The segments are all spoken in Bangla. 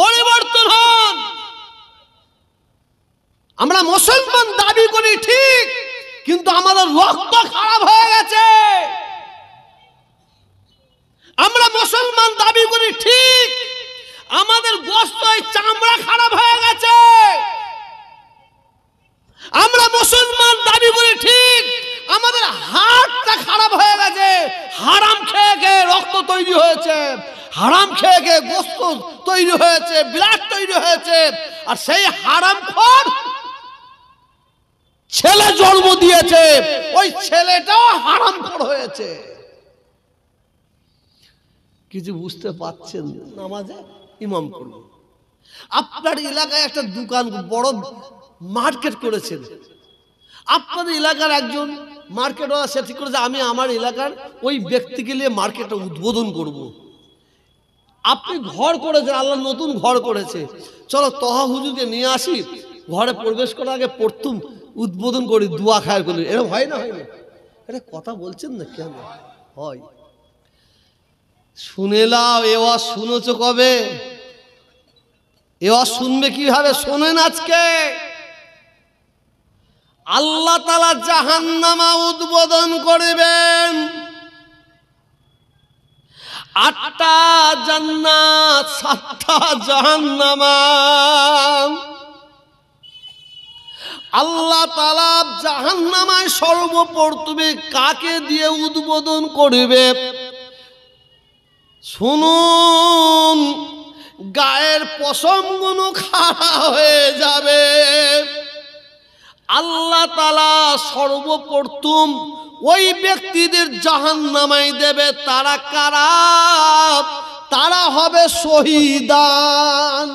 পরিবর্তন হন আমরা মুসলমান দাবি করি ঠিক কিন্তু আমাদের রক্ত খারাপ হয়ে গেছে আমরা মুসলমান দাবি করি ঠিক আমাদের গোস্ত চামড়া খারাপ হয়ে গেছে আমরা মুসলমান দাবি করি ঠিক আমাদের হাতটা খারাপ হয়ে গেছে হারাম খেয়ে খেয়ে রক্ত তৈরি হয়েছে হারাম খেয়ে খেয়ে গোস্ত তৈরি হয়েছে বিরাট তৈরি হয়েছে আর সেই হারাম খর ছেলে জন্ম দিয়েছে ওই ছেলেটাও হারাম খর হয়েছে কিছু বুঝতে পাচ্ছেন নামাজে ইমাম করুন আপনার এলাকায় একটা দোকান বড় মার্কেট করেছেন আপনার এলাকার একজন মার্কেট সে ঠিক করেছে আমি আমার এলাকার ওই ব্যক্তিকে নিয়ে মার্কেটটা উদ্বোধন করবো আপনি ঘর করেছেন আল্লাহ নতুন ঘর করেছে চলো তহা হুজুরকে নিয়ে আসি ঘরে প্রবেশ করার আগে প্রথম উদ্বোধন করি দুয়া খায় করি এরকম হয় না হয় এটা কথা বলছেন না কেন হয় শুনেলাম এওয়া শুনেছ কবে এওয়া শুনবে কিভাবে শোনেন আজকে আল্লাহ তালা জাহান্নামা উদ্বোধন করিবেন আটটা জান্নাত সাতটা জাহান্নাম আল্লাহ তালা জাহান্নামায় সর্বপ্রথমে কাকে দিয়ে উদ্বোধন করবে শুনুন গায়ের পশমগুলো খাড়া হয়ে যাবে আল্লাহ তালা সর্বপ্রথম ওই ব্যক্তিদের জাহান নামাই দেবে তারা কারা তারা হবে শহীদান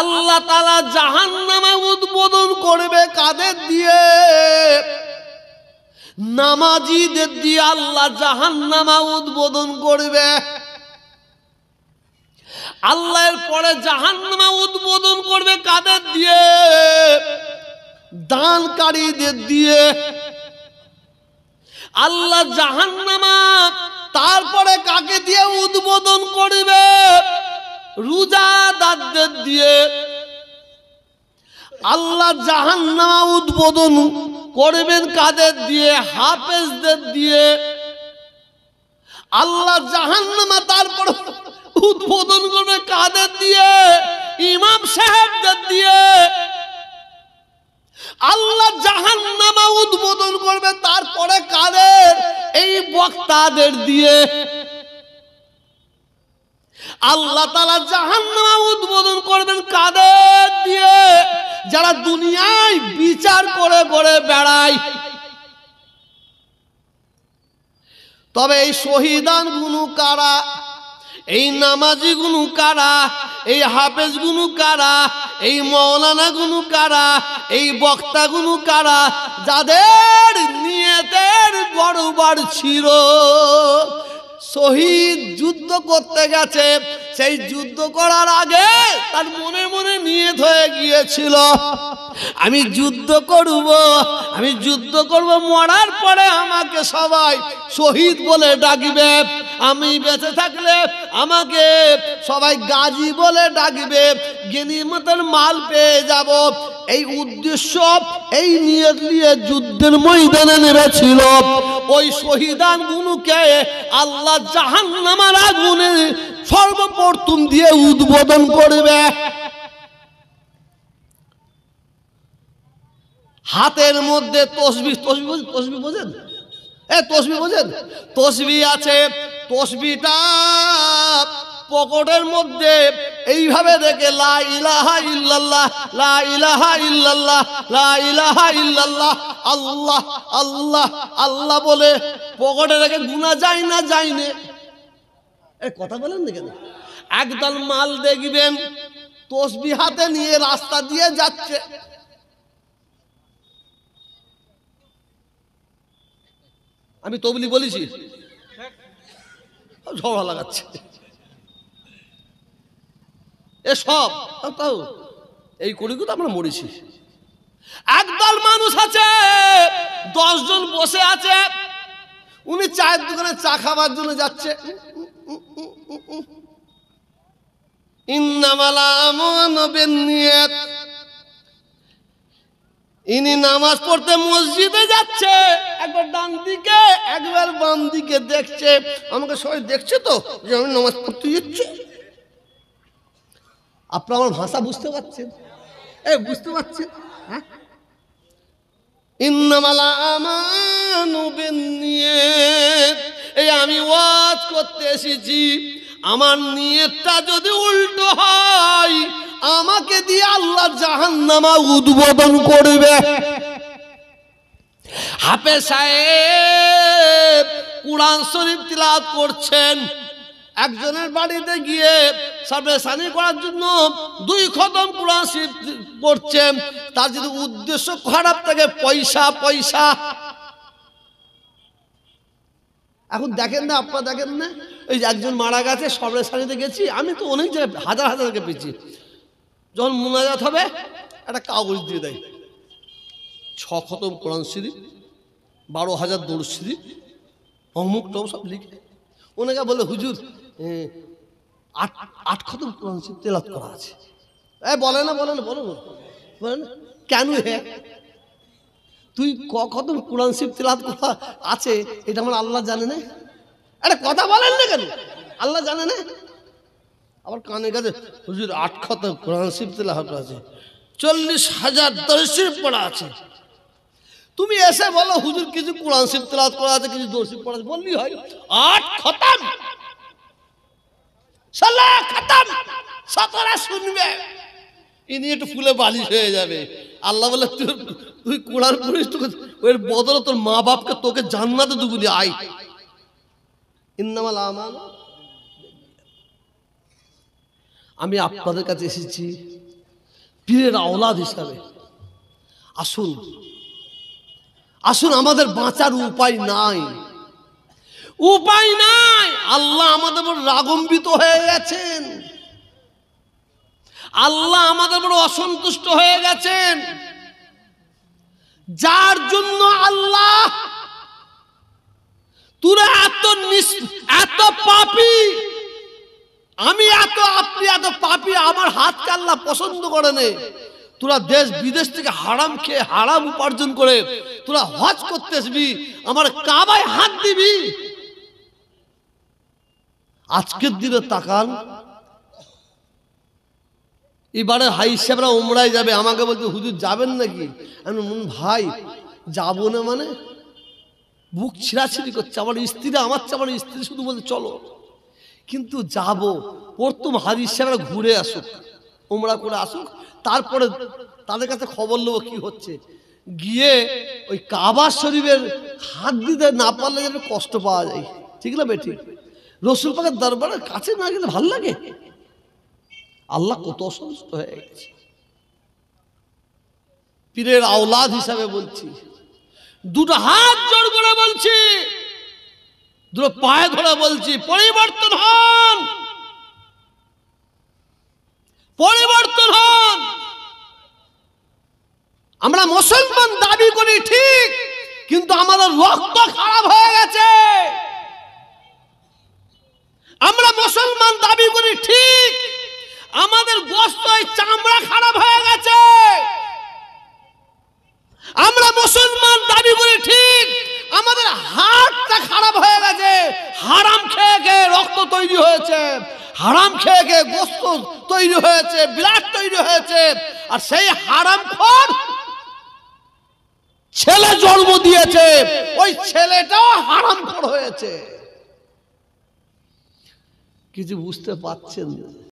আল্লাহ তালা জাহান নামে উদ্বোধন করবে কাদের দিয়ে নামাজিদের দিয়ে আল্লাহ জাহান নামা উদ্বোধন করবে আল্লাহর পরে জাহান নামা উদ্বোধন করবে কাদের দিয়ে দানকারীদের দিয়ে আল্লাহ জাহান নামা তারপরে কাকে দিয়ে উদ্বোধন করবে রোজাদারদের দিয়ে আল্লাহ জাহান নামা উদ্বোধন করবেন কাদের দিয়ে হাফেজদের দিয়ে আল্লাহ জাহান নামা তারপরে উদ্বোধন করবে কাদের দিয়ে ইমাম সাহেবদের দিয়ে আল্লাহ জাহান নামা উদ্বোধন করবে তারপরে কাদের এই বক্তাদের দিয়ে আল্লাহ তালা জাহান নামা উদ্বোধন করবেন কাদের দিয়ে যারা দুনিয়ায় বিচার করে করে বেড়ায় তবে এই শহীদান গুনু কারা এই নামাজি গুনু কারা এই হাফেজ গুনু কারা এই মৌলানা গুনু কারা এই বক্তা গুনু কারা যাদের নিয়েতের বড় ছিল শহীদ যুদ্ধ করতে গেছে সেই যুদ্ধ করার আগে তার মনে মনে নিয়ত হয়ে গিয়েছিল আমি যুদ্ধ করব আমি যুদ্ধ করব মরার পরে আমাকে সবাই শহীদ বলে ডাকবে আমি বেঁচে থাকলে আমাকে সবাই গাজী বলে ডাকবে জ্ঞানী মতন মাল পেয়ে যাব এই উদ্দেশ্য এই নিয়ত নিয়ে যুদ্ধের ময়দানে নেমেছিল ওই শহীদান গুনুকে আল্লাহ জাহান্নামার আগুনে সর্বপ্রথম দিয়ে উদ্বোধন করবে হাতের মধ্যে তসবি তসবি তসবি বোঝেন এ তসবি বোঝেন তসবি আছে তসবিটা পকেটের মধ্যে এইভাবে দেখে লা ইলাহা ইল্লাল্লাহ লা ইলাহা ইল্লাল্লাহ লা ইলাহা আল্লাহ আল্লাহ আল্লাহ বলে পকটে দেখে গুনা যায় না যায় না এ কথা বলেন না কেন একদল মাল দেখবেন তসবি হাতে নিয়ে রাস্তা দিয়ে যাচ্ছে আমি তবলি বলেছি ঝগড়া লাগাচ্ছে এসব তাও এই করি তো আমরা মরেছি একদল মানুষ আছে দশজন বসে আছে উনি চায়ের দোকানে চা খাবার জন্য যাচ্ছে ইন্নামাল আমানু বিনিয়াত ইনি নামাজ পড়তে মসজিদে যাচ্ছে একবার ডান দিকে একবার বাম দিকে দেখছে আমাকে সবাই দেখছে তো যে আমি নামাজ পড়তে যাচ্ছি আপনার আমার ভাষা বুঝতে পারছেন এ বুঝতে পারছেন হ্যাঁ ইন্নামালা আমানু নিয়ে এই আমি ওয়াজ করতে এসেছি আমার নিয়তটা যদি উল্টো হয় আমাকে দিয়ে আল্লাহ জাহান্নামা উদ্বোধন করবে হাফে সাহেব কুরআন শরীফ তিলাত করছেন একজনের বাড়িতে গিয়ে সামনে সানি করার জন্য দুই খতম কুরআন শরীফ পড়ছেন তার যদি উদ্দেশ্য খারাপ থাকে পয়সা পয়সা এখন দেখেন না আপা দেখেন না ওই একজন মারা গেছে সবরের সারিতে গেছি আমি তো অনেক জায়গায় হাজার হাজারকে পেয়েছি যখন মোনাজাত হবে একটা কাগজ দিয়ে দেয় ছ খতম কোরআন শ্রী বারো হাজার দৌড় শরীফ অমুক টম সব লিখে ওনাকে বলে হুজুর আট আট খতম কোরআন শ্রী তেলাত করা আছে এ বলে না বলে না বলো বলেন কেন হ্যাঁ তুই কত কোরআন শিব তেলাত কথা আছে এটা আমার আল্লাহ জানে না আরে কথা বলেন না কেন আল্লাহ জানে না আবার কানে কাছে হুজুর আট খত কোরআন শিব তেলাহত আছে চল্লিশ হাজার দর্শিব পড়া আছে তুমি এসে বলো হুজুর কিছু কোরআন শিব তেলাত করা আছে কিছু দর্শিব পড়া আছে বললি হয় আট খতাম সালা খতাম সতরা শুনবে ইনি একটু ফুলে বালিশ হয়ে যাবে আল্লাহ বলে তোর তুই কোরআন পড়িস তোকে ওর বদলে তোর মা বাপকে তোকে জান্নাতে দুগুলি আয় ইন্নামাল আমান আমি আপনাদের কাছে এসেছি পীরের আওলাদ হিসাবে আসুন আসুন আমাদের বাঁচার উপায় নাই উপায় নাই আল্লাহ আমাদের বড় রাগম্বিত হয়ে গেছেন আল্লাহ আমাদের বড় অসন্তুষ্ট হয়ে গেছেন যার জন্য আল্লাহ তোরা এত এত পাপি আমি এত আপনি এত পাপি আমার হাতকে আল্লাহ পছন্দ করে নে তোরা দেশ বিদেশ থেকে হারাম খেয়ে হারাম উপার্জন করে তোরা হজ করতে আসবি আমার কাবায় হাত দিবি আজকের দিনে তাকান এবারে হাই সাহেবরা ওমরায় যাবে আমাকে বলতে হুজুর যাবেন নাকি আমি ভাই যাবো না মানে বুক ছিঁড়াছিড়ি করছে আমার স্ত্রীরা আমার আমার স্ত্রী শুধু বলছে চলো কিন্তু যাব প্রথম হাজির সাহেবরা ঘুরে আসুক ওমরা করে আসুক তারপরে তাদের কাছে খবর নেবো কী হচ্ছে গিয়ে ওই কাবার শরীফের হাত দিতে না পারলে যেন কষ্ট পাওয়া যায় ঠিক না বেটি রসুল পাকের দরবারের কাছে না গেলে ভাল লাগে আল্লাহ কত অসুস্থ হয়ে গেছে পীরের আওলাদ হিসাবে বলছি দুটো হাত জোর করে বলছি দুটো পায়ে ধরে বলছি পরিবর্তন হন পরিবর্তন হন আমরা মুসলমান দাবি করি ঠিক কিন্তু আমাদের রক্ত খারাপ হয়ে গেছে তৈরি হয়েছে হারাম খেয়ে খেয়ে গোস্ত তৈরি হয়েছে বিরাট তৈরি হয়েছে আর সেই হারাম খর ছেলে জন্ম দিয়েছে ওই ছেলেটাও হারাম খর হয়েছে কিছু বুঝতে পারছেন